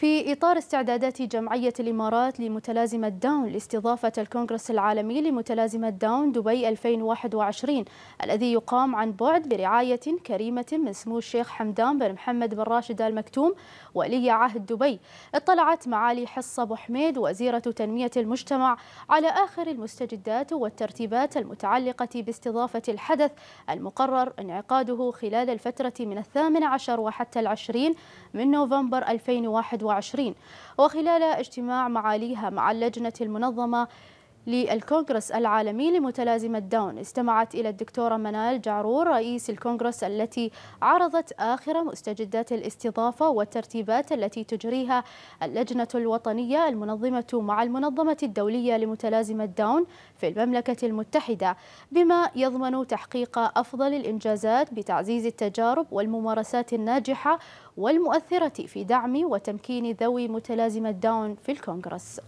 في إطار استعدادات جمعية الإمارات لمتلازمة داون لاستضافة الكونغرس العالمي لمتلازمة داون دبي 2021 الذي يقام عن بعد برعاية كريمة من سمو الشيخ حمدان بن محمد بن راشد آل مكتوم ولي عهد دبي اطلعت معالي حصة أبو حميد وزيرة تنمية المجتمع على آخر المستجدات والترتيبات المتعلقة باستضافة الحدث المقرر انعقاده خلال الفترة من الثامن عشر وحتى العشرين من نوفمبر 2021 2020 وخلال اجتماع معاليها مع اللجنة المنظمة للكونغرس العالمي لمتلازمة داون استمعت إلى الدكتورة منال جعرور رئيس الكونغرس التي عرضت آخر مستجدات الاستضافة والترتيبات التي تجريها اللجنة الوطنية المنظمة مع المنظمة الدولية لمتلازمة داون في المملكة المتحدة بما يضمن تحقيق أفضل الإنجازات بتعزيز التجارب والممارسات الناجحة والمؤثرة في دعم وتمكين ذوي متلازمة داون في الكونغرس